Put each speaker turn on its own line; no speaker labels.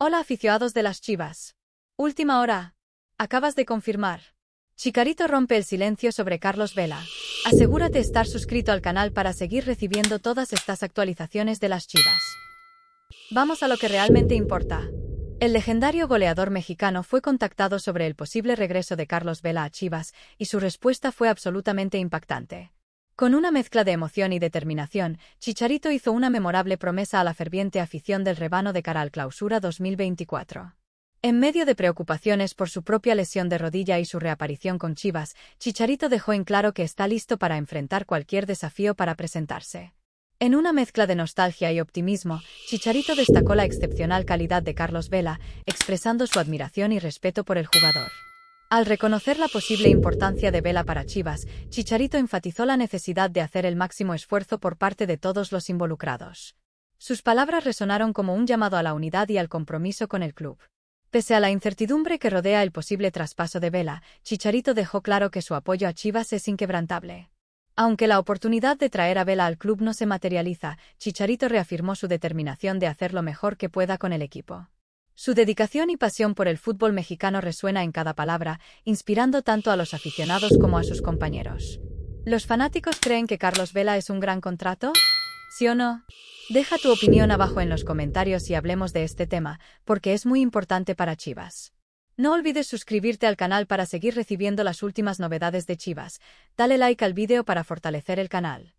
Hola aficionados de las Chivas. Última hora. Acabas de confirmar. Chicarito rompe el silencio sobre Carlos Vela. Asegúrate estar suscrito al canal para seguir recibiendo todas estas actualizaciones de las Chivas. Vamos a lo que realmente importa. El legendario goleador mexicano fue contactado sobre el posible regreso de Carlos Vela a Chivas y su respuesta fue absolutamente impactante. Con una mezcla de emoción y determinación, Chicharito hizo una memorable promesa a la ferviente afición del rebano de cara al clausura 2024. En medio de preocupaciones por su propia lesión de rodilla y su reaparición con Chivas, Chicharito dejó en claro que está listo para enfrentar cualquier desafío para presentarse. En una mezcla de nostalgia y optimismo, Chicharito destacó la excepcional calidad de Carlos Vela, expresando su admiración y respeto por el jugador. Al reconocer la posible importancia de Vela para Chivas, Chicharito enfatizó la necesidad de hacer el máximo esfuerzo por parte de todos los involucrados. Sus palabras resonaron como un llamado a la unidad y al compromiso con el club. Pese a la incertidumbre que rodea el posible traspaso de Vela, Chicharito dejó claro que su apoyo a Chivas es inquebrantable. Aunque la oportunidad de traer a Vela al club no se materializa, Chicharito reafirmó su determinación de hacer lo mejor que pueda con el equipo. Su dedicación y pasión por el fútbol mexicano resuena en cada palabra, inspirando tanto a los aficionados como a sus compañeros. ¿Los fanáticos creen que Carlos Vela es un gran contrato? ¿Sí o no? Deja tu opinión abajo en los comentarios y hablemos de este tema, porque es muy importante para Chivas. No olvides suscribirte al canal para seguir recibiendo las últimas novedades de Chivas, dale like al vídeo para fortalecer el canal.